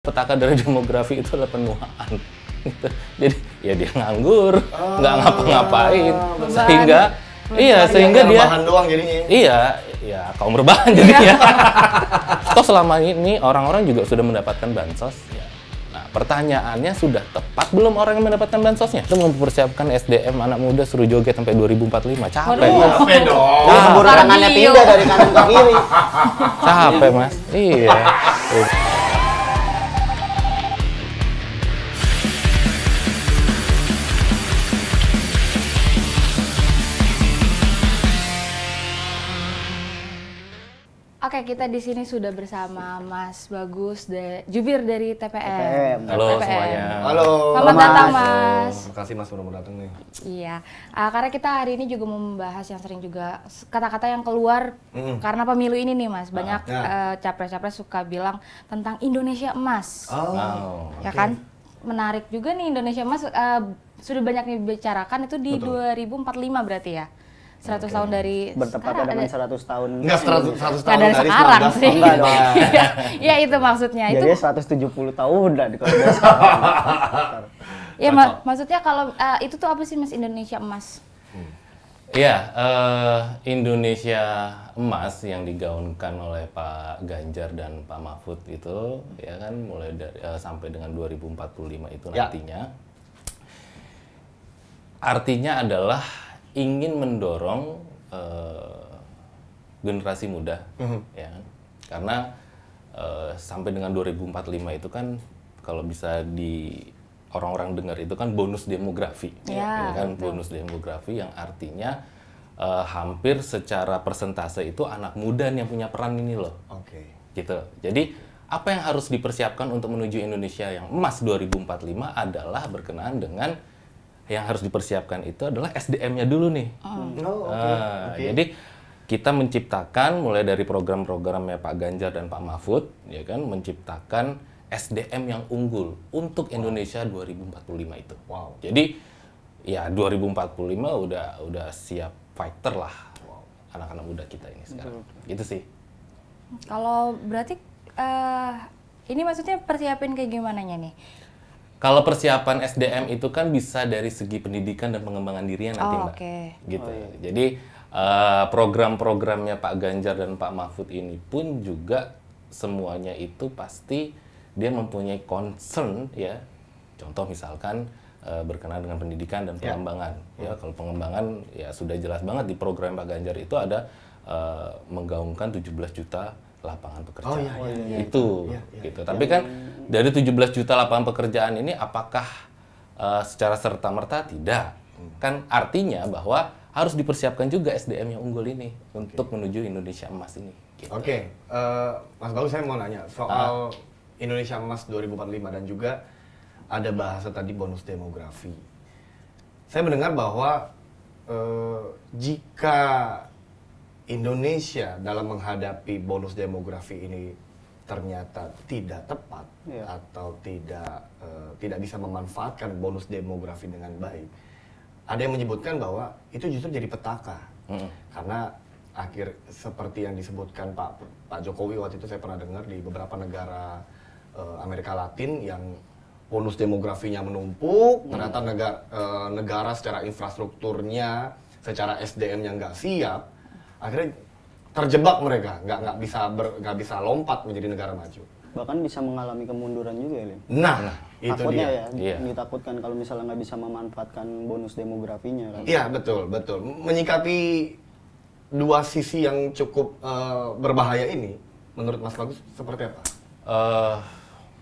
petaka dari demografi itu adalah penuaan. Gitu. Jadi ya dia nganggur, nggak oh, ngapa-ngapain, sehingga Mencari iya sehingga dia doang jadinya. Iya, ya kaum berbahan jadinya. Toh selama ini orang-orang juga sudah mendapatkan bansos. Ya. Nah, pertanyaannya sudah tepat belum orang yang mendapatkan bansosnya? Itu mempersiapkan SDM anak muda suruh joget sampai 2045. Capek, Mas. Capek dong. Nah, pindah dari kanan ke kiri. Capek, Mas. Iya. Oke, kita di sini sudah bersama Mas Bagus de Jubir dari TPM. TPM. Halo TPM. semuanya. Halo. Selamat Halo, datang Mas. Terima kasih Mas sudah datang nih. Iya. Uh, karena kita hari ini juga membahas yang sering juga kata-kata yang keluar mm. karena pemilu ini nih Mas. Banyak ah, ya. eh, capres-capres uh, ya. uh, suka bilang tentang Indonesia emas. Oh. Wow. ya okay. kan? Menarik juga nih Indonesia emas uh, sudah banyak dibicarakan itu di Betul. 2045 berarti ya. 100 okay. tahun dari bertepatan dengan 100 tahun. Enggak 100 100 tahun dari, dari sekarang sih. Enggak ya itu maksudnya Jadi itu. Jadi 170 tahun lah di Ya mak maksudnya kalau uh, itu tuh apa sih Mas Indonesia Emas? Iya, uh, Indonesia emas yang digaunkan oleh Pak Ganjar dan Pak Mahfud itu ya kan mulai dari uh, sampai dengan 2045 itu ya. nantinya. Artinya adalah ingin mendorong uh, generasi muda uh-huh. ya karena uh, sampai dengan 2045 itu kan kalau bisa di orang-orang dengar itu kan bonus demografi yeah, ya, kan betul. bonus demografi yang artinya uh, hampir secara persentase itu anak muda yang punya peran ini loh oke okay. gitu jadi apa yang harus dipersiapkan untuk menuju Indonesia yang emas 2045 adalah berkenaan dengan yang harus dipersiapkan itu adalah SDM-nya dulu nih. Hmm. Oh, oh ah, okay. Uh, okay. Jadi kita menciptakan mulai dari program-programnya Pak Ganjar dan Pak Mahfud, ya kan, menciptakan SDM yang unggul untuk Indonesia 2045 itu. Wow. Jadi ya 2045 udah udah siap fighter lah anak-anak muda kita ini sekarang. -hmm. Gitu sih. Kalau berarti uh, ini maksudnya persiapin kayak gimana nih? Kalau persiapan SDM itu kan bisa dari segi pendidikan dan pengembangan diri dirinya nanti, oh, Mbak. Okay. Gitu. Oh, iya. Jadi uh, program-programnya Pak Ganjar dan Pak Mahfud ini pun juga semuanya itu pasti dia mempunyai concern ya. Contoh misalkan uh, berkenaan dengan pendidikan dan ya. pengembangan. Yeah. Ya, hmm. kalau pengembangan ya sudah jelas banget di program Pak Ganjar itu ada uh, menggaungkan 17 juta lapangan pekerjaan. Oh, iya, iya, iya, itu iya, iya, gitu. Tapi iya, kan dari 17 juta lapangan pekerjaan ini apakah uh, secara serta-merta tidak? Hmm. Kan artinya bahwa harus dipersiapkan juga SDM yang unggul ini okay. untuk menuju Indonesia emas ini. Gitu. Oke, okay. uh, eh, Mas Bagus saya mau nanya soal uh. Indonesia emas 2045 dan juga ada bahasa tadi bonus demografi. Saya mendengar bahwa uh, jika Indonesia dalam menghadapi bonus demografi ini ternyata tidak tepat yeah. atau tidak uh, tidak bisa memanfaatkan bonus demografi dengan baik. Ada yang menyebutkan bahwa itu justru jadi petaka mm. karena akhir seperti yang disebutkan Pak Pak Jokowi waktu itu saya pernah dengar di beberapa negara uh, Amerika Latin yang bonus demografinya menumpuk, hmm. ternyata negara, uh, eh, negara secara infrastrukturnya, secara sdm yang nggak siap, akhirnya terjebak mereka nggak nggak bisa ber, nggak bisa lompat menjadi negara maju bahkan bisa mengalami kemunduran juga ya Lin. Nah, nah itu takutnya dia. ya iya. ditakutkan kalau misalnya nggak bisa memanfaatkan bonus demografinya kan iya betul betul menyikapi dua sisi yang cukup uh, berbahaya ini menurut Mas Bagus seperti apa uh,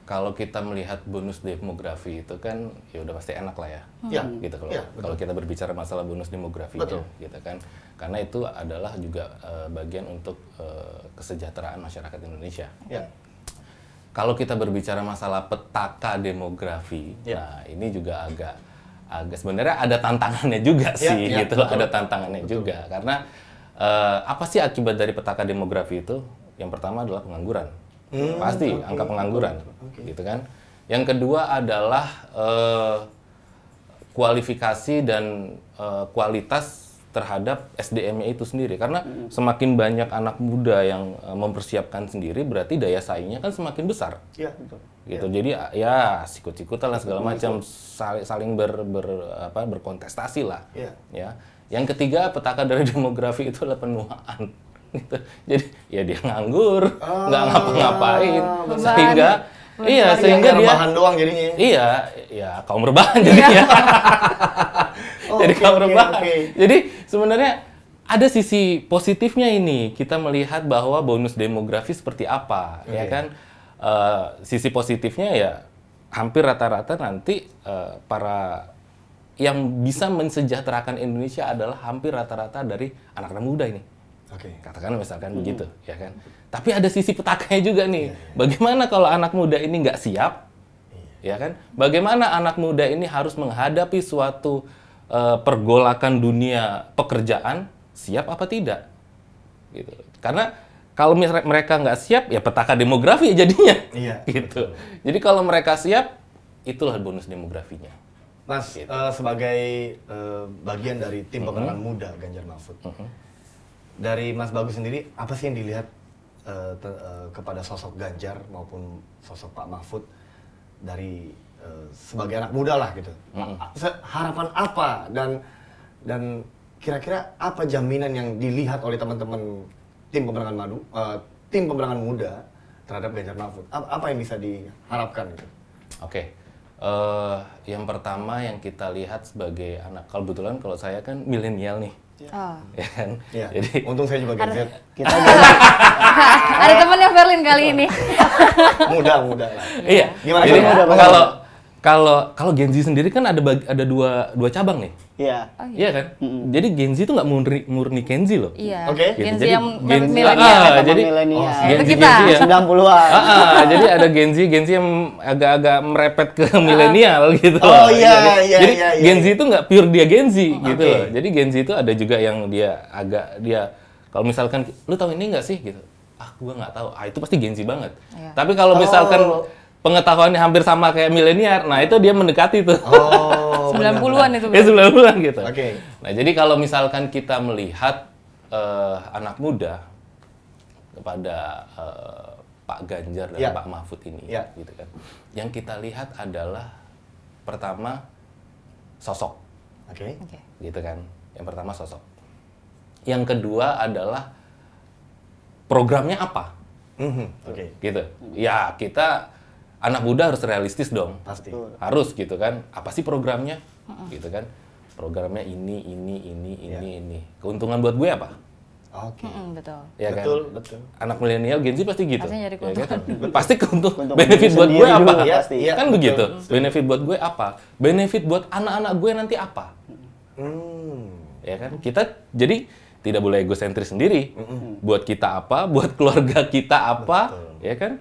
kalau kita melihat bonus demografi itu kan ya udah pasti enak lah ya, hmm. ya gitu kalau ya, kalau kita berbicara masalah bonus demografi gitu kan karena itu adalah juga uh, bagian untuk uh, kesejahteraan masyarakat Indonesia. Okay. Ya. Kalau kita berbicara masalah petaka demografi, ya. nah ini juga agak agak sebenarnya ada tantangannya juga ya, sih ya, gitu, betul. ada tantangannya betul. juga karena uh, apa sih akibat dari petaka demografi itu? Yang pertama adalah pengangguran, hmm, pasti okay. angka pengangguran, okay. gitu kan. Yang kedua adalah uh, kualifikasi dan uh, kualitas terhadap SDM-nya itu sendiri karena hmm. semakin banyak anak muda yang eh, mempersiapkan sendiri berarti daya saingnya kan semakin besar. Iya betul. Gitu. Iya. Ya. Jadi ya sikut sikut lah segala macam saling saling ber, ber apa berkontestasi lah. Ya. ya. Yang ketiga petaka dari demografi itu adalah penuaan. Gitu. Jadi ya dia nganggur, ah, nggak ah, ngapa-ngapain sehingga Mencari Iya, sehingga dia rebahan doang jadinya. Iya, ya kaum rebahan jadinya. oh, jadi okay, kaum rebahan. okay. Jadi sebenarnya ada sisi positifnya ini kita melihat bahwa bonus demografi seperti apa okay. ya kan uh, sisi positifnya ya hampir rata-rata nanti uh, para yang bisa mensejahterakan Indonesia adalah hampir rata-rata dari anak-anak muda ini. Oke. Okay. Katakan misalkan hmm. begitu, ya kan. Tapi ada sisi petaknya juga nih. Yeah. Iya. Bagaimana kalau anak muda ini nggak siap, yeah. ya kan? Bagaimana anak muda ini harus menghadapi suatu Eh, pergolakan dunia pekerjaan siap apa tidak gitu karena kalau mereka nggak siap ya petaka demografi ya jadinya iya, gitu betul. jadi kalau mereka siap itulah bonus demografinya mas gitu. uh, sebagai uh, bagian dari tim mm-hmm. pemenangan mm -hmm. muda Ganjar Mahfud mm -hmm. dari Mas Bagus sendiri apa sih yang dilihat uh, uh, kepada sosok Ganjar maupun sosok Pak Mahfud dari Eh, sebagai anak muda lah gitu. Mm. Harapan apa dan dan kira-kira apa jaminan yang dilihat oleh teman-teman tim pemenangan madu uh, tim pemenangan muda terhadap Ganjar Mahfud? Apa, yang bisa diharapkan gitu? Oke. Okay. Uh, eh, yang pertama yang kita lihat sebagai anak kalau kebetulan kalau saya kan milenial nih. Ya. Oh. Ya kan? Ya. Jadi untung saya juga Gen Z. Kita ada temennya Berlin kali ini. mudah, mudahan Iya. Gimana? Jadi, kalau kalau kalau Gen Z sendiri kan ada bagi, ada dua dua cabang nih. Iya. Yeah. Oh, iya. iya kan? Mm-hmm. Jadi Gen Z itu nggak murni murni Gen Z loh. Iya. Oke. Okay. Gen Z jadi, yang Gen Z, milenial. Ah, jadi milenial. Oh, Gen, itu kita. Gen Z ya. 90-an. Ah, ah, jadi ada Gen Z Gen Z yang agak-agak merepet ke milenial gitu. Oh loh. iya iya jadi, iya. iya. Gen Z itu nggak pure dia Gen Z oh, gitu okay. loh. Jadi Gen Z itu ada juga yang dia agak dia kalau misalkan lu tahu ini nggak sih gitu. Ah, gua nggak tahu. Ah, itu pasti Gen Z banget. Iya. Tapi kalau misalkan oh pengetahuannya hampir sama kayak milenial. Nah, itu dia mendekati tuh. Oh, 90-an itu. Ya, 90-an gitu. Oke. Okay. Nah, jadi kalau misalkan kita melihat uh, anak muda kepada uh, Pak Ganjar dan yeah. Pak Mahfud ini yeah. gitu kan. Yang kita lihat adalah pertama sosok. Oke. Okay. Gitu kan. Yang pertama sosok. Yang kedua adalah programnya apa? Mm -hmm. Oke. Okay. Gitu. Ya, kita anak muda harus realistis dong. Pasti. Harus gitu kan. Apa sih programnya? uh-uh. Gitu kan. Programnya ini, ini, ini, yeah. ini, ini. Keuntungan buat gue apa? Oke. Okay. Mm-hmm, betul. Ya betul, kan? betul. Anak milenial Gen Z pasti gitu. Pasti nyari iya kan? keuntungan. Ya, kan? pasti keuntungan. benefit buat gue apa? Juga, pasti. Ya, kan begitu. Benefit buat gue apa? Benefit buat anak-anak gue nanti apa? Hmm. Ya kan? Kita jadi tidak boleh egosentris sendiri. Mm-hmm. Buat kita apa? Buat keluarga kita apa? Betul. Ya kan?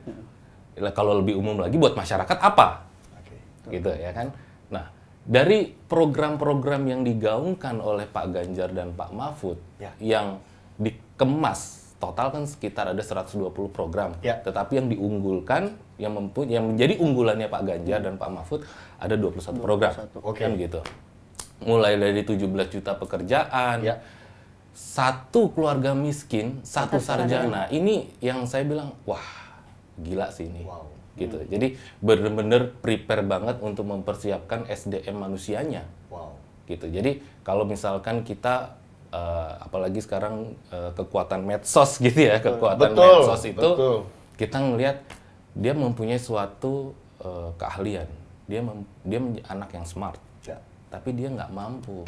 kalau lebih umum lagi buat masyarakat apa okay. gitu ya kan nah dari program-program yang digaungkan oleh Pak Ganjar dan Pak Mahfud ya. yang dikemas total kan sekitar ada 120 program ya. tetapi yang diunggulkan yang mempunyai yang menjadi unggulannya Pak Ganjar dan Pak Mahfud ada 21, 21. program okay. kan gitu mulai dari 17 juta pekerjaan ya. satu keluarga miskin satu sarjana ini yang saya bilang wah gila sih ini. Wow. Gitu. Hmm. Jadi bener-bener prepare banget untuk mempersiapkan SDM manusianya. Wow. Gitu. Jadi kalau misalkan kita uh, apalagi sekarang uh, kekuatan medsos gitu ya, kekuatan betul, medsos itu betul. kita ngelihat dia mempunyai suatu uh, keahlian. Dia dia anak yang smart. Ya. Tapi dia nggak mampu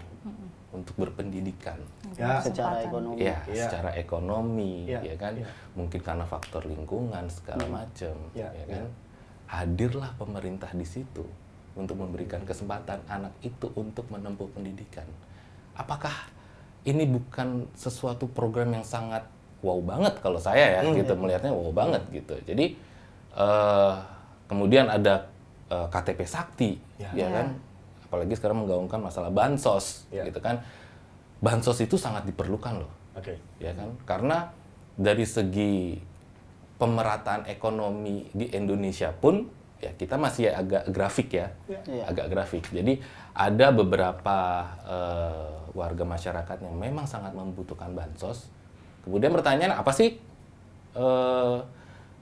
untuk berpendidikan ya, secara ekonomi ya, ya secara ekonomi ya, ya kan ya. mungkin karena faktor lingkungan segala hmm. macam ya, ya kan ya. hadirlah pemerintah di situ untuk memberikan kesempatan anak itu untuk menempuh pendidikan apakah ini bukan sesuatu program yang sangat wow banget kalau saya ya hmm, gitu melihatnya wow banget hmm. gitu jadi uh, kemudian ada uh, eh, KTP sakti ya, ya kan ya apalagi sekarang menggaungkan masalah bansos yeah. gitu kan bansos itu sangat diperlukan loh okay. ya kan karena dari segi pemerataan ekonomi di Indonesia pun ya kita masih agak grafik ya yeah. Iya. agak grafik jadi ada beberapa uh, warga masyarakat yang memang sangat membutuhkan bansos kemudian pertanyaan apa sih uh,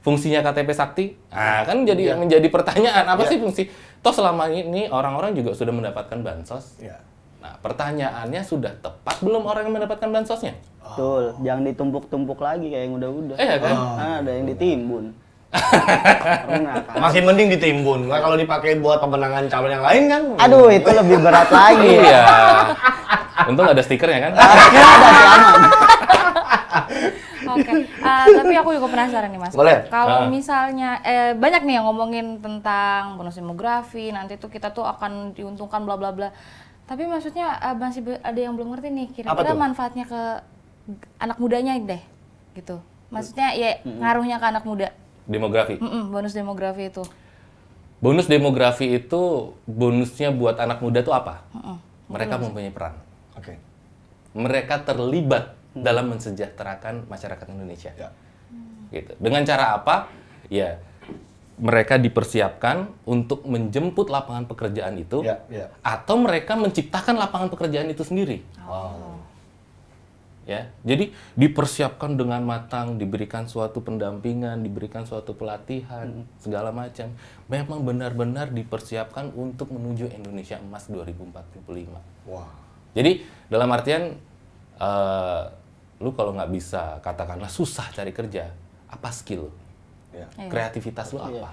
fungsinya KTP Sakti? Nah, kan jadi ya. menjadi pertanyaan apa ya. sih fungsi? Toh selama ini orang-orang juga sudah mendapatkan bansos. Ya. Nah, pertanyaannya sudah tepat belum orang yang mendapatkan bansosnya? Oh. jangan ditumpuk-tumpuk lagi kayak yang udah-udah. Eh, kan? Oh. Nah, ada yang ditimbun. Masih mending ditimbun. Nah, kalau dipakai buat pemenangan calon yang lain kan? Aduh, itu lebih berat lagi. ya. Untung ada stikernya kan? Ada, ada, aman. Eh, tapi aku juga penasaran nih mas. Boleh. Kalau uh. misalnya eh, banyak nih yang ngomongin tentang bonus demografi, nanti tuh kita tuh akan diuntungkan bla bla bla. Tapi maksudnya uh, masih ada yang belum ngerti nih. Kira-kira manfaatnya ke anak mudanya deh, gitu. Maksudnya ya mm ngaruhnya ke anak muda. Demografi. Mm -mm, bonus demografi itu. Bonus demografi itu bonusnya buat anak muda tuh apa? Mm -mm. Mereka mempunyai peran. Oke. Okay. Mereka terlibat dalam mensejahterakan masyarakat Indonesia. Ya. Gitu. Dengan cara apa? Ya mereka dipersiapkan untuk menjemput lapangan pekerjaan itu, ya, ya. atau mereka menciptakan lapangan pekerjaan itu sendiri. Oh. Ya, jadi dipersiapkan dengan matang, diberikan suatu pendampingan, diberikan suatu pelatihan, hmm. segala macam. Memang benar-benar dipersiapkan untuk menuju Indonesia Emas 2045. Wah. Wow. Jadi dalam artian uh, lu kalau nggak bisa katakanlah susah cari kerja apa skill yeah. Iya. kreativitas lu iya. apa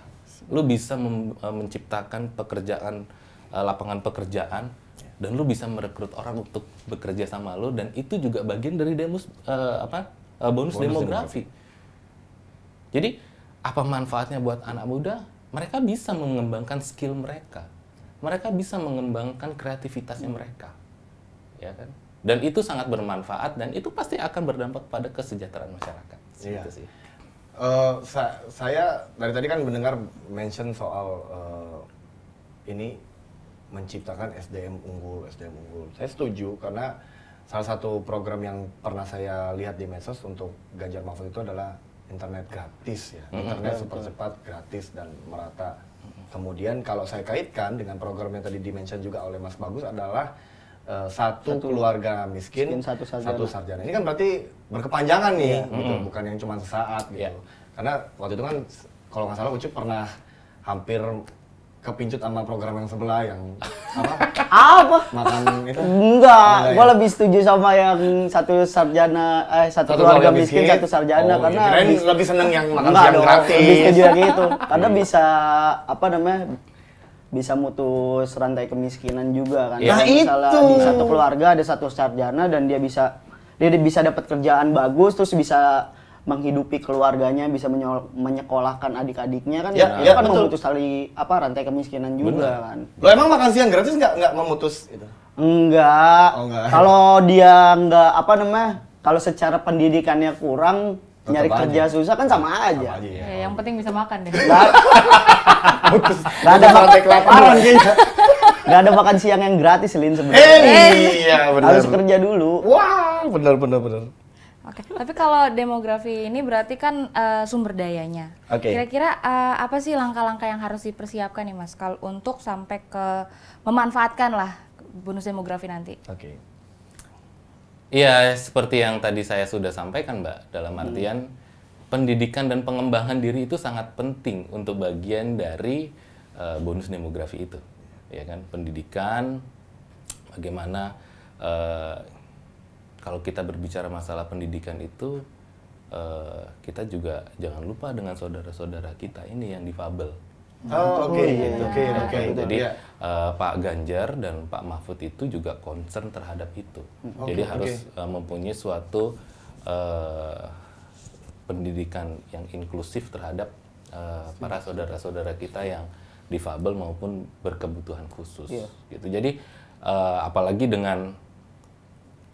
lu bisa eh, menciptakan pekerjaan eh, lapangan pekerjaan ya. dan lu bisa merekrut orang untuk bekerja sama lu dan itu juga bagian dari demos uh, eh, apa uh, bonus, bonus demografi. demografi jadi apa manfaatnya buat anak muda mereka bisa mengembangkan skill mereka mereka bisa mengembangkan kreativitasnya mereka ya kan dan itu sangat bermanfaat dan itu pasti akan berdampak pada kesejahteraan masyarakat. Iya. Sih. Uh, sa saya dari tadi kan mendengar mention soal uh, ini menciptakan SDM unggul, SDM unggul. Saya setuju karena salah satu program yang pernah saya lihat di medsos untuk Ganjar Mahfud itu adalah internet gratis ya, internet super cepat, gratis dan merata. Kemudian kalau saya kaitkan dengan program yang tadi dimention juga oleh Mas Bagus adalah Eh, satu, satu keluarga miskin, miskin satu, sarjana. satu sarjana. Ini kan berarti berkepanjangan nih, yeah. gitu. Mm -hmm. bukan yang cuma sesaat gitu. Yeah. Karena waktu itu kan kalau nggak salah Ucup pernah hampir kepincut sama program yang sebelah yang apa? apa? Makan itu? Enggak, iya, iya. gua ya? lebih setuju sama yang satu sarjana eh satu, satu keluarga miskin, miskin, satu sarjana oh, iya. karena ya. lebih seneng yang makan siang gratis. Lebih setuju yang itu. karena bisa apa namanya? bisa mutus rantai kemiskinan juga kan. Ya. Nah, misalnya itu. di satu keluarga ada satu sarjana dan dia bisa dia bisa dapat kerjaan bagus terus bisa menghidupi keluarganya bisa menyekolahkan adik-adiknya kan ya, ya, ya kan betul. memutus tali apa rantai kemiskinan juga kan lo emang makan siang gratis nggak nggak memutus itu enggak, oh, enggak. kalau dia nggak apa namanya kalau secara pendidikannya kurang nyari aja. kerja susah kan sama aja. Sama aja ya. ya, yang penting bisa makan deh. Gak ada makan kelaparan gitu. Gak ada makan siang yang gratis Lin sebenarnya. Eh, iya benar. Harus kerja dulu. Wah, wow, benar benar benar. Oke, okay. tapi kalau demografi ini berarti kan uh, sumber dayanya. Oke. Okay. Kira-kira uh, apa sih langkah-langkah yang harus dipersiapkan nih Mas kalau untuk sampai ke memanfaatkan lah bonus demografi nanti? Oke. Okay. Iya, seperti yang tadi saya sudah sampaikan, Mbak. Dalam hmm. artian hmm. pendidikan dan pengembangan diri itu sangat penting untuk bagian dari uh, bonus demografi itu. Ya kan? Pendidikan bagaimana uh, kalau kita berbicara masalah pendidikan itu uh, kita juga jangan lupa dengan saudara-saudara kita ini yang difabel Oh, oke, oke, iya, iya. Nah, oke. Jadi ya. uh, Pak Ganjar dan Pak Mahfud itu juga concern terhadap itu. Okay, hmm, Jadi harus uh, mempunyai suatu uh, pendidikan yang inklusif terhadap uh, para saudara-saudara kita yang difabel maupun berkebutuhan khusus. Yeah. Gitu. Jadi uh, apalagi dengan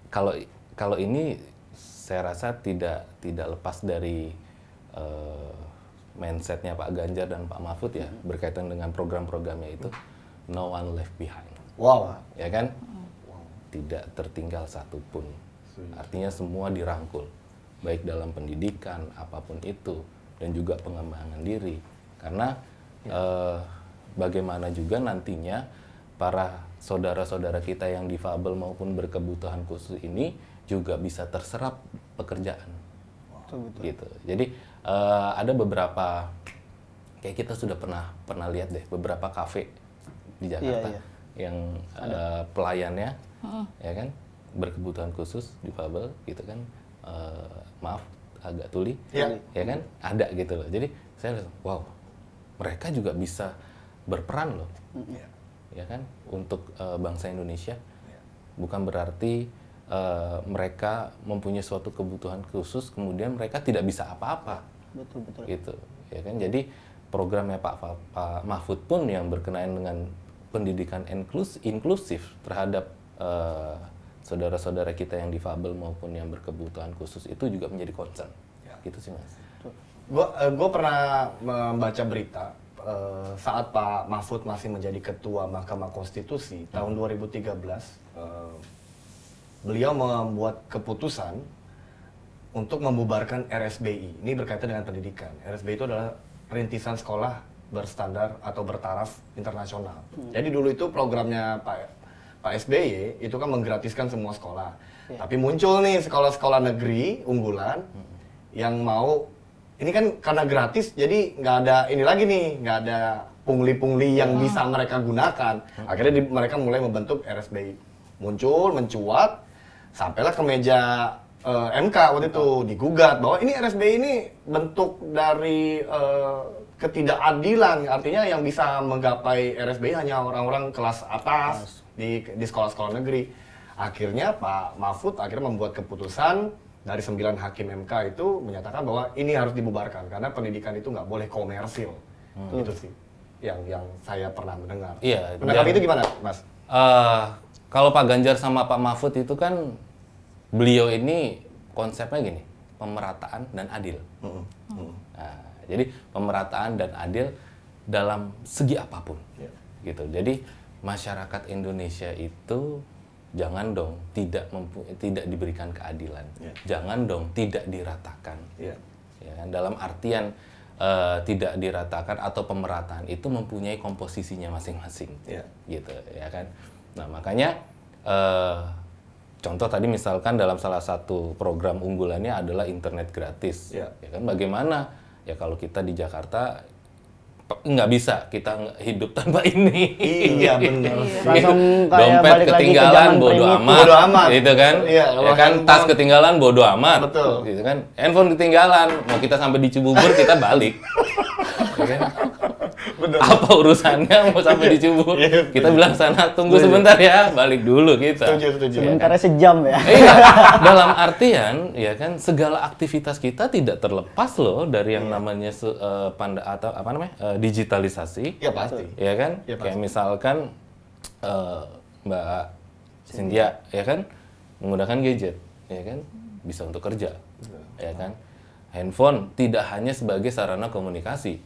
kalau kalau ini saya rasa tidak tidak lepas dari uh, mindsetnya Pak Ganjar dan Pak Mahfud ya hmm. berkaitan dengan program-programnya itu no one left behind. Wow. Ya kan? Wow. Tidak tertinggal satupun. Artinya semua dirangkul, baik dalam pendidikan apapun itu dan juga pengembangan diri. Karena ya. eh, bagaimana juga nantinya para saudara-saudara kita yang difabel maupun berkebutuhan khusus ini juga bisa terserap pekerjaan. Wow. Gitu. Jadi uh, ada beberapa kayak kita sudah pernah pernah lihat deh beberapa kafe di iya, Jakarta iya, iya. yang uh, pelayannya uh-uh. ya kan berkebutuhan khusus difabel gitu kan uh, maaf agak tuli yeah. ya kan ada gitu loh jadi saya wow mereka juga bisa berperan loh yeah. ya kan untuk uh, bangsa Indonesia yeah. bukan berarti uh, mereka mempunyai suatu kebutuhan khusus kemudian mereka tidak bisa apa-apa betul betul gitu ya kan jadi programnya Pak, Pak, Mahfud pun yang berkenaan dengan pendidikan inklusif, inklusif terhadap eh, saudara-saudara uh, kita yang difabel maupun yang berkebutuhan khusus itu juga menjadi concern ya. gitu sih mas gue uh, pernah membaca berita eh, saat Pak Mahfud masih menjadi ketua Mahkamah Konstitusi hmm. tahun 2013 beliau membuat keputusan untuk membubarkan RSBI. Ini berkaitan dengan pendidikan. RSBI itu adalah rintisan sekolah berstandar atau bertaraf internasional. Hmm. Jadi dulu itu programnya Pak Pak SBY itu kan menggratiskan semua sekolah. Ya. Tapi muncul nih sekolah-sekolah negeri unggulan hmm. yang mau ini kan karena gratis jadi nggak ada ini lagi nih nggak ada pungli-pungli yang ah. bisa mereka gunakan. Hmm. Akhirnya di, mereka mulai membentuk RSBI. Muncul, mencuat, Sampailah ke meja uh, eh, MK waktu itu digugat bahwa ini RSBI ini bentuk dari uh, ketidakadilan artinya yang bisa menggapai RSBI hanya orang-orang kelas atas di di sekolah-sekolah negeri. Akhirnya Pak Mahfud akhirnya membuat keputusan dari sembilan hakim MK itu menyatakan bahwa ini harus dibubarkan karena pendidikan itu nggak boleh komersil. Hmm. Itu sih yang yang saya pernah mendengar. Iya. Pendapat itu gimana, Mas? Uh, kalau Pak Ganjar sama Pak Mahfud itu kan beliau ini konsepnya gini, pemerataan dan adil. Nah, jadi pemerataan dan adil dalam segi apapun. Yeah. Gitu. Jadi masyarakat Indonesia itu jangan dong tidak tidak diberikan keadilan. Yeah. Jangan dong tidak diratakan. Yeah. Ya, ya kan? dalam artian uh, tidak diratakan atau pemerataan itu mempunyai komposisinya masing-masing. Yeah. Gitu ya kan. Nah, makanya eh, contoh tadi misalkan dalam salah satu program unggulannya adalah internet gratis. Yeah. Ya kan bagaimana? Ya kalau kita di Jakarta nggak bisa kita hidup tanpa ini. Iya benar. Iya. Langsung dompet balik ketinggalan bodoh ke bodo amat. Bodo amat. Gitu kan? Iya, ya kan tas ketinggalan bodoh amat. Betul. Gitu kan? Handphone ketinggalan, mau kita sampai di Cibubur kita balik. Ya kan? Bener. Apa urusannya mau sampai iya. di Cibubur? yeah, iya, kita bilang sana tunggu yeah. sebentar ya, balik dulu kita. sebentar ya, sejam ya. Iya. Dalam artian ya kan segala aktivitas kita tidak terlepas loh dari yang yeah. namanya uh, panda atau apa namanya? Uh, digitalisasi. Ya pasti. Ya kan? yeah, Kayak misalkan uh, Mbak Cynthia ya kan menggunakan gadget ya kan bisa untuk kerja iya. ya kan handphone tidak hanya sebagai sarana komunikasi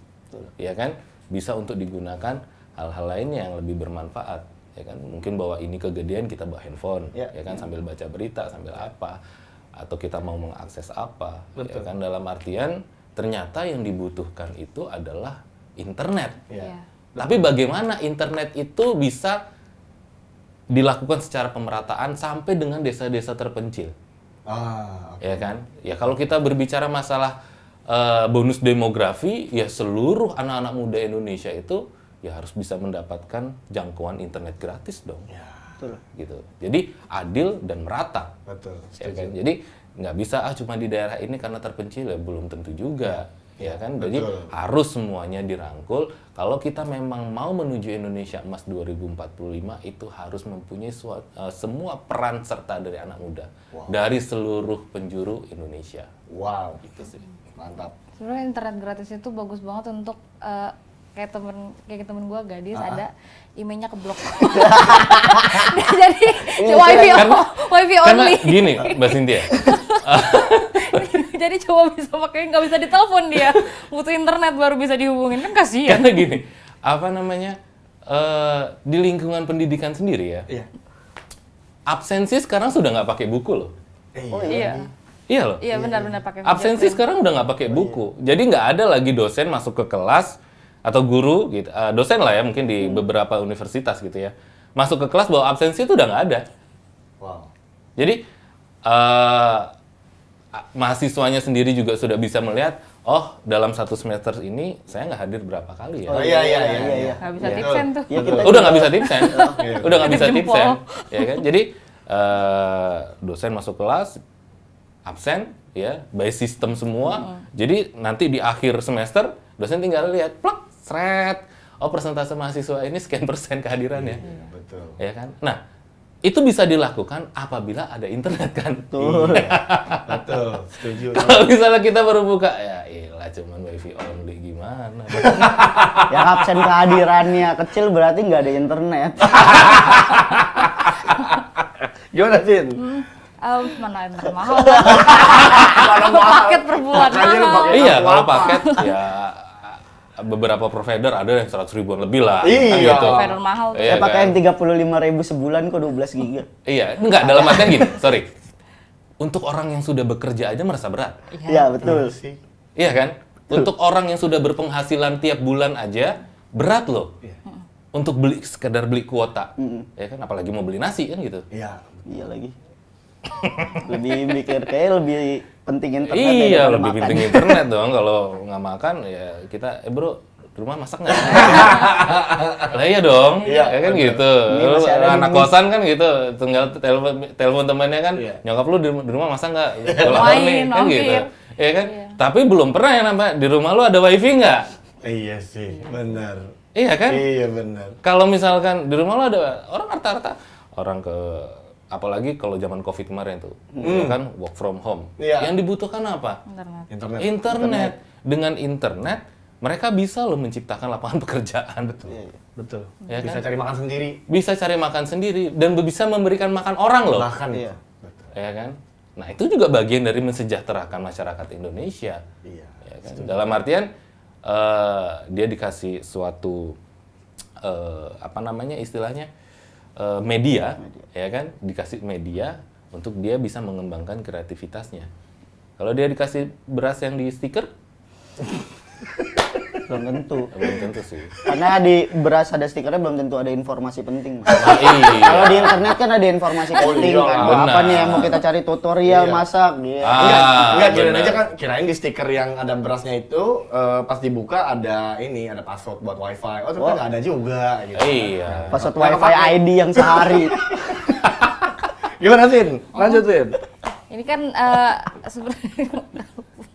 ya kan bisa untuk digunakan hal-hal lain yang lebih bermanfaat ya kan mungkin bawa ini kegedean kita bawa handphone ya, ya kan ya. sambil baca berita sambil apa atau kita mau mengakses apa ya Betul. ya kan dalam artian ternyata yang dibutuhkan itu adalah internet ya. ya. tapi bagaimana internet itu bisa dilakukan secara pemerataan sampai dengan desa-desa terpencil ah, okay. ya kan ya kalau kita berbicara masalah Eh, bonus demografi ya seluruh anak-anak muda Indonesia itu ya harus bisa mendapatkan jangkauan internet gratis dong. Ya. Betul. Gitu. Jadi adil dan merata. Betul. Ya kan? Jadi nggak bisa ah cuma di daerah ini karena terpencil ya belum tentu juga. Ya ya kan jadi harus semuanya dirangkul kalau kita memang mau menuju Indonesia Emas 2045 itu harus mempunyai uh, semua peran serta dari anak muda wow. dari seluruh penjuru Indonesia wow gitu sih mantap sebenarnya internet gratis itu bagus banget untuk uh, kayak temen kayak temen gue gadis uh-huh. ada emailnya keblok jadi wifi karena, wifi only karena gini mbak Cynthia jadi coba bisa pakai nggak bisa ditelepon dia butuh internet baru bisa dihubungin kan kasihan karena gini apa namanya uh, di lingkungan pendidikan sendiri ya yeah. absensi sekarang sudah nggak pakai buku loh eh, oh, iya, iya. Iya loh. Iya benar-benar pakai. Absensi print. sekarang udah nggak pakai oh, buku, iya. jadi nggak ada lagi dosen masuk ke kelas atau guru gitu, uh, dosen lah ya mungkin di hmm. beberapa universitas gitu ya, masuk ke kelas bahwa absensi itu udah nggak ada. Wow. Jadi uh, mahasiswanya sendiri juga sudah bisa melihat, oh dalam satu semester ini saya nggak hadir berapa kali ya? Oh iya iya iya. iya, iya. iya. bisa iya. tipsen tuh. Ya, kita Udah nggak bisa tipsen. Udah nggak bisa tipsen. Ya kan? Jadi uh, dosen masuk kelas, absen ya by sistem semua. Mm. Jadi nanti di akhir semester dosen tinggal lihat plak seret oh persentase mahasiswa ini sekian persen kehadirannya. Iya, iya, betul. Ya kan? Nah, itu bisa dilakukan apabila ada internet kan? Betul. iya, betul. Setuju. Kalau misalnya kita baru buka ya iyalah cuman wifi only gimana. Yang absen kehadirannya kecil berarti nggak ada internet. Jonathan Um, mana bener mahal. paket per bulan mahal. Iya, kalau paket ya beberapa provider ada yang seratus ribuan lebih lah. Kan iya. Kan gitu. Provider mahal. Tuh. Iya, saya pakai kan? yang tiga puluh lima ribu sebulan kok dua belas giga. iya, enggak dalam artian gini. Sorry. Untuk orang yang sudah bekerja aja merasa berat. Iya, ya, betul iya sih. Iya kan? Betul. Untuk orang yang sudah berpenghasilan tiap bulan aja berat loh. Iya. Untuk beli sekedar beli kuota. Mm -hmm. Ya kan apalagi mau beli nasi kan gitu. Iya, iya lagi lebih mikir kayak lebih penting internet iya lebih makan. penting internet dong kalau nggak makan ya kita eh bro di rumah masak nggak? lah iya dong, iya, ya kan gitu. Lu, anak ini. kosan kan gitu, tinggal telepon telepon temannya kan, iya. nyokap lu di, rumah masak nggak? Iya. Kalau nih, kan gitu. Ya kan? Iya. Tapi belum pernah ya nampak di rumah lu ada wifi nggak? Iya sih, benar. Iya kan? Iya benar. Kalau misalkan di rumah lu ada orang harta-harta, orang ke apalagi kalau zaman covid kemarin tuh mm. kan work from home yeah. yang dibutuhkan apa internet. internet internet dengan internet mereka bisa loh menciptakan lapangan pekerjaan betul yeah, yeah. betul ya bisa kan? cari makan sendiri bisa cari makan sendiri dan bisa memberikan makan orang loh makan iya betul. ya kan nah itu juga bagian dari mensejahterakan masyarakat Indonesia iya yeah, ya kan? dalam artian uh, dia dikasih suatu uh, apa namanya istilahnya Eh, media, media, ya kan? Dikasih media untuk dia bisa mengembangkan kreativitasnya. Kalau dia dikasih beras yang di stiker, belum tentu belum tentu sih karena di beras ada stikernya belum tentu ada informasi penting mas. Ah, iya. kalau di internet kan ada informasi oh, penting iya, kan apa nih yang mau kita cari tutorial iya. masak dia gitu. ah, enggak kirain aja kan kirain di stiker yang ada berasnya itu uh, pas dibuka ada ini ada password buat wifi oh ternyata oh. nggak oh. ada juga gitu iya password nah, wifi ID yang sehari gimana sih? lanjutin oh. ini kan uh, sebenarnya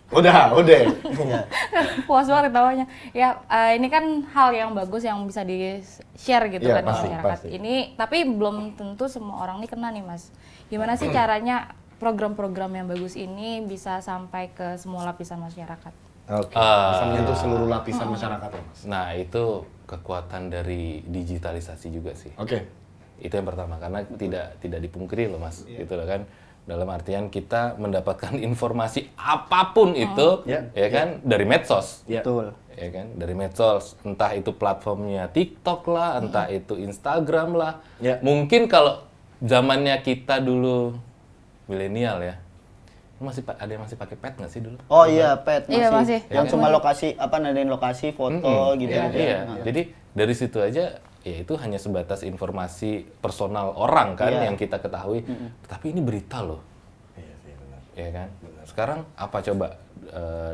Udah, udah. Iya. Puas banget ketawanya. Ya, uh, ini kan hal yang bagus yang bisa di-share gitu ya, kan pasti, masyarakat. Pasti. Ini tapi belum tentu semua orang nih kena nih, Mas. Gimana sih caranya program-program yang bagus ini bisa sampai ke semua lapisan masyarakat? Oke. Okay. Uh, bisa seluruh lapisan uh, masyarakat ya, Mas. Nah, itu kekuatan dari digitalisasi juga sih. Oke. Okay. Itu yang pertama karena tidak tidak dipungkiri loh, Mas. Yeah. Gitu loh kan dalam artian kita mendapatkan informasi apapun oh. itu ya, ya kan yeah. dari medsos ya. betul ya kan dari medsos entah itu platformnya TikTok lah entah mm. itu Instagram lah ya. mungkin kalau zamannya kita dulu milenial ya masih ada yang masih pakai pet nggak sih dulu? Oh iya pet masih, iya, masih. Ya yang ya, cuma kan? lokasi apa nadain lokasi foto mm -hmm. gitu, yeah, gitu iya. ya. Iya. Jadi dari situ aja ya itu hanya sebatas informasi personal orang kan yeah. yang kita ketahui. Mm -hmm. Tapi ini berita loh. Iya sih benar. Ya kan? Benar. Sekarang apa coba uh, eh,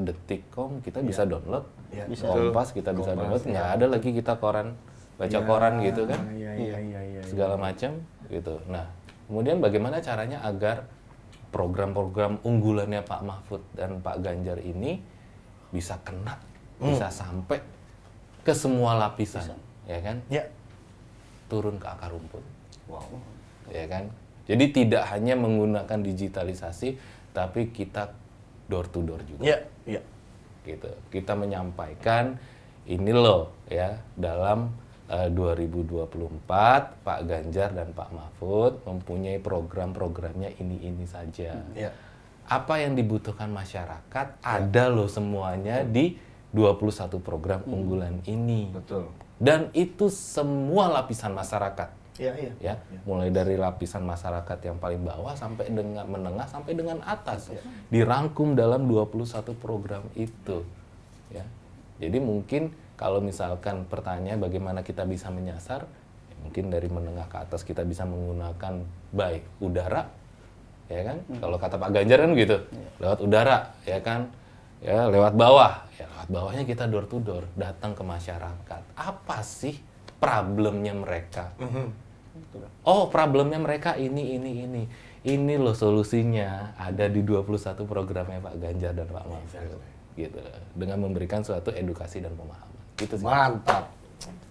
detikcom kita yeah. bisa download, yeah. Iya, bisa. Kompas kita Kompas, bisa download, iya. nggak ya. ada lagi kita koran baca yeah. koran gitu kan. Iya iya yeah, iya, Segala macam gitu. Nah, kemudian bagaimana caranya agar program-program unggulannya Pak Mahfud dan Pak Ganjar ini bisa kena, mm. bisa sampai ke semua lapisan, Bisa. ya kan? Ya. Turun ke akar rumput. Wow. Ya kan? Jadi tidak hanya menggunakan digitalisasi, tapi kita door to door juga. Iya, ya. Gitu. Kita menyampaikan ini loh ya dalam eh, uh, 2024 Pak Ganjar dan Pak Mahfud mempunyai program-programnya ini-ini saja. Iya. Apa yang dibutuhkan masyarakat ya. ada loh semuanya di 21 program hmm. unggulan ini. Betul. Dan itu semua lapisan masyarakat. Ya, iya. Ya, ya. mulai dari lapisan masyarakat yang paling bawah sampai dengan menengah sampai dengan atas ya. dirangkum dalam 21 program itu. Ya. Jadi mungkin kalau misalkan pertanyaan bagaimana kita bisa menyasar, ya mungkin dari menengah ke atas kita bisa menggunakan baik udara, ya kan? Hmm. Kalau kata Pak Ganjar kan gitu, ya. lewat udara, ya kan? ya lewat bawah ya lewat bawahnya kita door to door datang ke masyarakat apa sih problemnya mereka mm-hmm. oh problemnya mereka ini ini ini ini loh solusinya ada di 21 programnya Pak Ganjar dan Pak Mahfud iya, iya. gitu dengan memberikan suatu edukasi dan pemahaman itu sih. mantap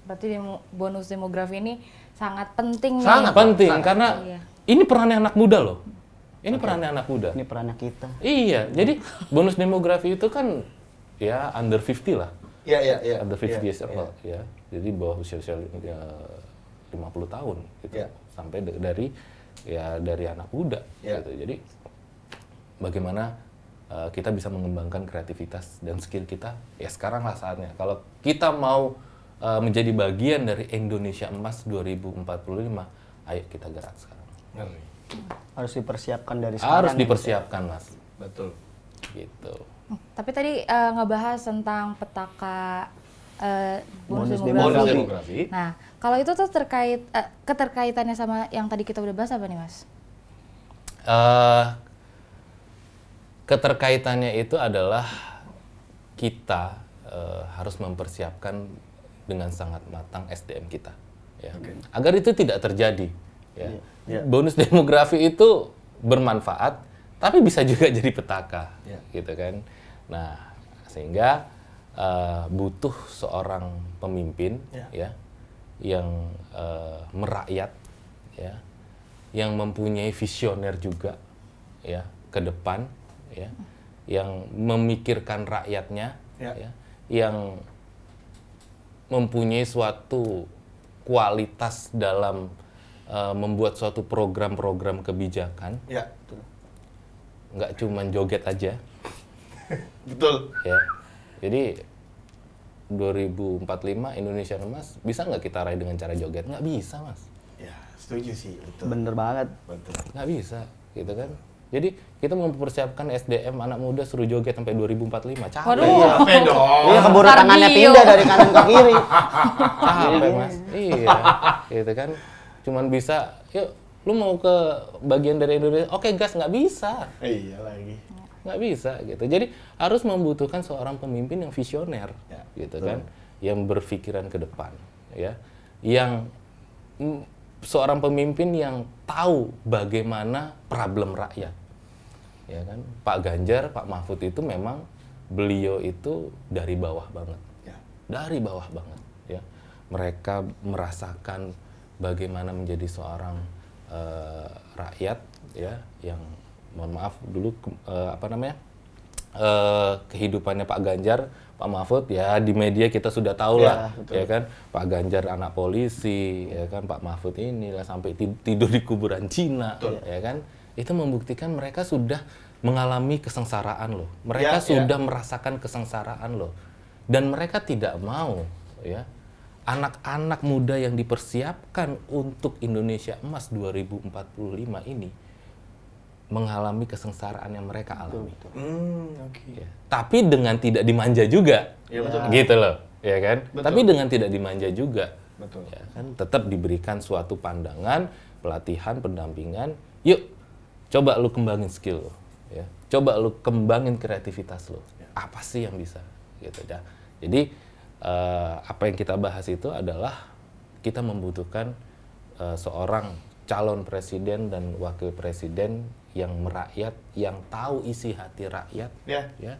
berarti demo, bonus demografi ini sangat penting sangat nih. penting sangat. karena iya. ini perannya anak muda loh ini okay. perannya anak muda. Ini perannya kita. Iya, jadi bonus demografi itu kan ya under 50 lah. Iya, iya, iya. Under 50 yeah, years old, yeah. ya. Jadi bawah usia-usia 50 ya, tahun gitu. Yeah. Sampai dari ya dari anak muda yeah. gitu. Jadi bagaimana uh, kita bisa mengembangkan kreativitas dan skill kita? Ya sekarang lah saatnya. Kalau kita mau uh, menjadi bagian dari Indonesia Emas 2045, ayo kita gerak sekarang. Ngeri harus dipersiapkan dari sekarang harus ya, ya? dipersiapkan ya? mas betul gitu hmm, tapi tadi uh, ngebahas tentang petaka Uh, bonus demografi. demografi. Nah, kalau itu tuh terkait uh, keterkaitannya sama yang tadi kita udah bahas apa nih, Mas? Uh, keterkaitannya itu adalah kita uh, harus mempersiapkan dengan sangat matang SDM kita, ya. okay. agar itu tidak terjadi. Ya. Yeah yeah. bonus demografi itu bermanfaat, tapi bisa juga jadi petaka, yeah. gitu kan. Nah, sehingga uh, butuh seorang pemimpin yeah. ya yang uh, merakyat, ya, yang mempunyai visioner juga, ya, ke depan, ya, yang memikirkan rakyatnya, yeah. ya, yang mempunyai suatu kualitas dalam uh, membuat suatu program-program kebijakan. Ya. Nggak cuman joget aja. Betul. Ya. Jadi 2045 Indonesia emas bisa nggak kita raih dengan cara joget? Nggak bisa mas. Ya setuju sih betul. Bener banget. Betul. Nggak bisa gitu kan. Jadi kita mempersiapkan SDM anak muda suruh joget sampai 2045. Capek. Waduh. Ya, capek dong. Iya, iya keburu tangannya pindah dari kanan ke kiri. capek mas. Iya. iya gitu kan cuman bisa yuk lu mau ke bagian dari Indonesia oke okay, gas nggak bisa iya lagi nggak bisa gitu jadi harus membutuhkan seorang pemimpin yang visioner ya, gitu betul. kan yang berpikiran ke depan ya yang mm, seorang pemimpin yang tahu bagaimana problem rakyat ya kan Pak Ganjar Pak Mahfud itu memang beliau itu dari bawah banget ya. dari bawah banget ya mereka merasakan bagaimana menjadi seorang uh, rakyat ya yang mohon maaf dulu uh, apa namanya uh, kehidupannya Pak Ganjar Pak Mahfud ya di media kita sudah tahu lah ya, ya kan Pak Ganjar anak polisi ya kan Pak Mahfud inilah sampai tidur di kuburan Cina betul. ya kan itu membuktikan mereka sudah mengalami kesengsaraan loh mereka ya, ya. sudah ya. merasakan kesengsaraan loh dan mereka tidak mau ya anak-anak muda yang dipersiapkan untuk Indonesia Emas 2045 ini mengalami kesengsaraan yang mereka alami. Betul, betul. Hmm, okay. ya. Tapi dengan tidak dimanja juga, ya, betul. gitu loh, ya kan? Betul. Tapi dengan tidak dimanja juga, betul. ya kan? Tetap diberikan suatu pandangan, pelatihan, pendampingan. Yuk, coba lu kembangin skill lo, ya. Coba lu kembangin kreativitas lo. Ya. Apa sih yang bisa, gitu dah. Ya. Jadi Eh, apa yang kita bahas itu adalah kita membutuhkan uh, seorang calon presiden dan wakil presiden yang merakyat, yang tahu isi hati rakyat, yeah. ya,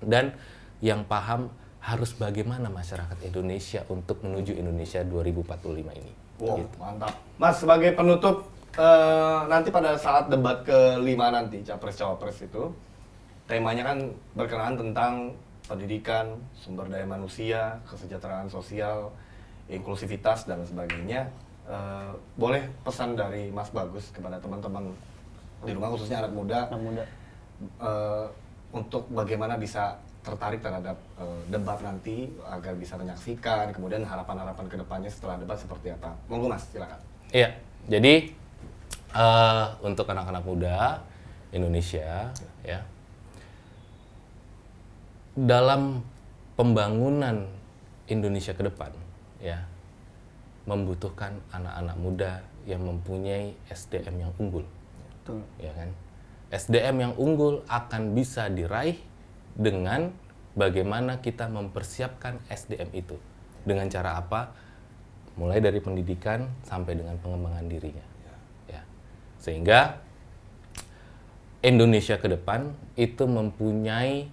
dan yang paham harus bagaimana masyarakat Indonesia untuk menuju Indonesia 2045 ini. Wow, gitu. mantap. Mas, sebagai penutup, uh, nanti pada saat debat kelima nanti, Capres-Cawapres itu, temanya kan berkenaan tentang pendidikan, sumber daya manusia, kesejahteraan sosial, inklusivitas dan sebagainya. E, boleh pesan dari Mas Bagus kepada teman-teman di rumah khususnya anak muda, anak muda. E, untuk bagaimana bisa tertarik terhadap e, debat nanti agar bisa menyaksikan kemudian harapan-harapan kedepannya setelah debat seperti apa. Monggo Mas, silakan. Iya, jadi e, untuk anak-anak muda Indonesia ya, ya dalam pembangunan Indonesia ke depan ya membutuhkan anak-anak muda yang mempunyai SDM yang unggul. Betul. Ya kan? SDM yang unggul akan bisa diraih dengan bagaimana kita mempersiapkan SDM itu. Dengan cara apa? Mulai dari pendidikan sampai dengan pengembangan dirinya. Ya. Sehingga Indonesia ke depan itu mempunyai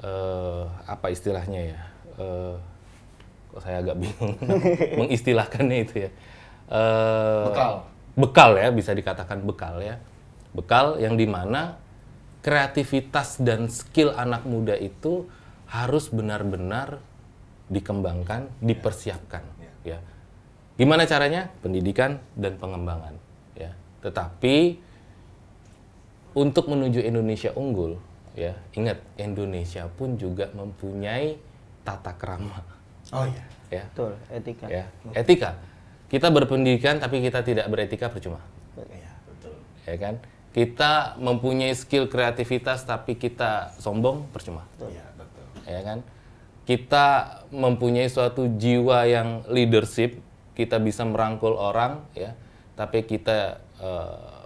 Eh, apa istilahnya ya? Uh, kok saya agak bingung mengistilahkannya itu ya. Uh, bekal. Bekal ya, bisa dikatakan bekal ya. Bekal yang dimana kreativitas dan skill anak muda itu harus benar-benar dikembangkan, ya. dipersiapkan. Yeah. ya. Gimana caranya? Pendidikan dan pengembangan. Ya. Tetapi untuk menuju Indonesia unggul, ya ingat Indonesia pun juga mempunyai tata kerama oh iya ya betul etika ya etika kita berpendidikan tapi kita tidak beretika percuma ya, betul. ya kan kita mempunyai skill kreativitas tapi kita sombong percuma betul. Ya, betul. ya kan kita mempunyai suatu jiwa yang leadership kita bisa merangkul orang ya tapi kita uh,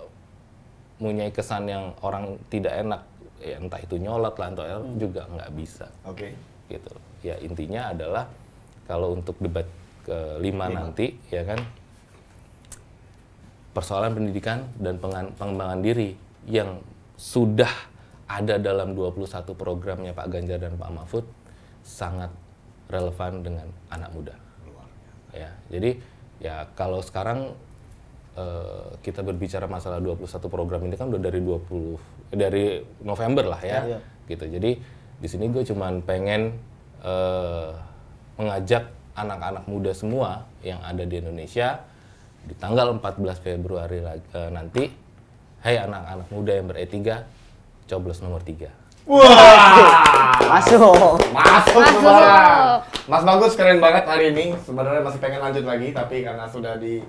mempunyai kesan yang orang tidak enak ya entah itu nyolot lah atau hmm. juga nggak bisa. Oke. Okay. Gitu. Ya intinya adalah kalau untuk debat kelima Lima. nanti ya kan persoalan pendidikan dan pengembangan diri yang sudah ada dalam 21 programnya Pak Ganjar dan Pak Mahfud sangat relevan dengan anak muda. Ya, jadi ya kalau sekarang eh, kita berbicara masalah 21 program ini kan udah dari 20 dari November lah ya, ya, ya. gitu. Jadi di sini gue cuma pengen uh, mengajak anak-anak muda semua yang ada di Indonesia di tanggal 14 Februari uh, nanti, hey anak-anak muda yang beretika, coblos nomor tiga. Wah, masuk. Masuk, masuk Mas Bagus keren banget hari ini. Sebenarnya masih pengen lanjut lagi tapi karena sudah di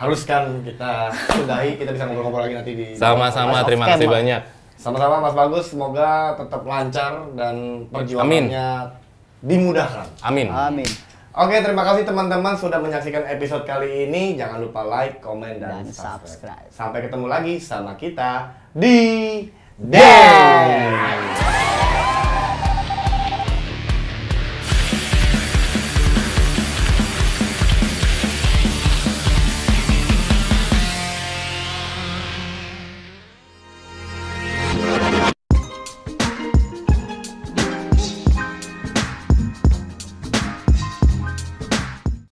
haruskan kita sudahi kita bisa ngobrol-ngobrol lagi nanti di sama-sama terima kasih camp, banyak sama-sama Mas Bagus semoga tetap lancar dan perjuangannya Amin. dimudahkan Amin Amin Oke, terima kasih teman-teman sudah menyaksikan episode kali ini. Jangan lupa like, comment dan, dan subscribe. subscribe. Sampai ketemu lagi sama kita di Day.